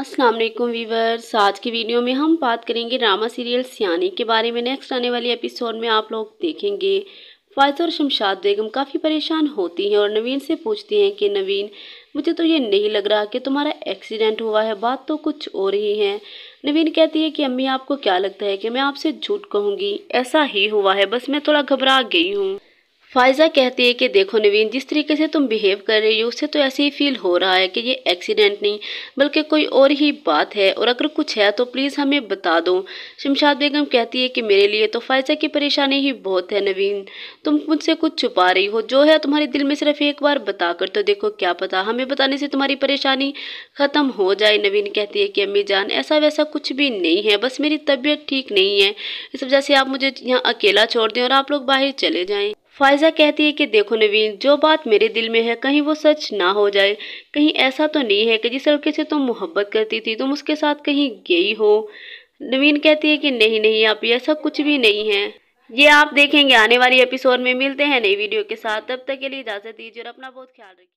अस्सलाम वालेकुम वीवर्स आज की वीडियो में हम बात करेंगे ड्रामा सीरियल सियानी के बारे में नेक्स्ट आने वाली एपिसोड में आप लोग देखेंगे फायजा और शमशाद बेगम काफ़ी परेशान होती हैं और नवीन से पूछती हैं कि नवीन मुझे तो ये नहीं लग रहा कि तुम्हारा एक्सीडेंट हुआ है बात तो कुछ हो रही है नवीन कहती है कि अम्मी आपको क्या लगता है कि मैं आपसे झूठ कहूँगी ऐसा ही हुआ है बस मैं थोड़ा घबरा गई हूँ फायजा कहती है कि देखो नवीन जिस तरीके से तुम बिहेव कर रही हो उससे तो ऐसे ही फील हो रहा है कि ये एक्सीडेंट नहीं बल्कि कोई और ही बात है और अगर कुछ है तो प्लीज़ हमें बता दो शमशाद बेगम कहती है कि मेरे लिए तो फायजा की परेशानी ही बहुत है नवीन तुम मुझसे कुछ छुपा रही हो जो है तुम्हारे दिल में सिर्फ एक बार बता कर तो देखो क्या पता हमें बताने से तुम्हारी परेशानी ख़त्म हो जाए नवीन कहती है कि अम्मी जान ऐसा वैसा कुछ भी नहीं है बस मेरी तबीयत ठीक नहीं है इस वजह से आप मुझे यहाँ अकेला छोड़ दें और आप लोग बाहर चले जाएँ फायजा कहती है कि देखो नवीन जो बात मेरे दिल में है कहीं वो सच ना हो जाए कहीं ऐसा तो नहीं है कि जिस लड़के से तुम मोहब्बत करती थी तुम उसके साथ कहीं गई हो नवीन कहती है कि नहीं नहीं आप ऐसा कुछ भी नहीं है ये आप देखेंगे आने वाली एपिसोड में मिलते हैं नई वीडियो के साथ तब तक के लिए इजाज़त दीजिए और अपना बहुत ख्याल रखिए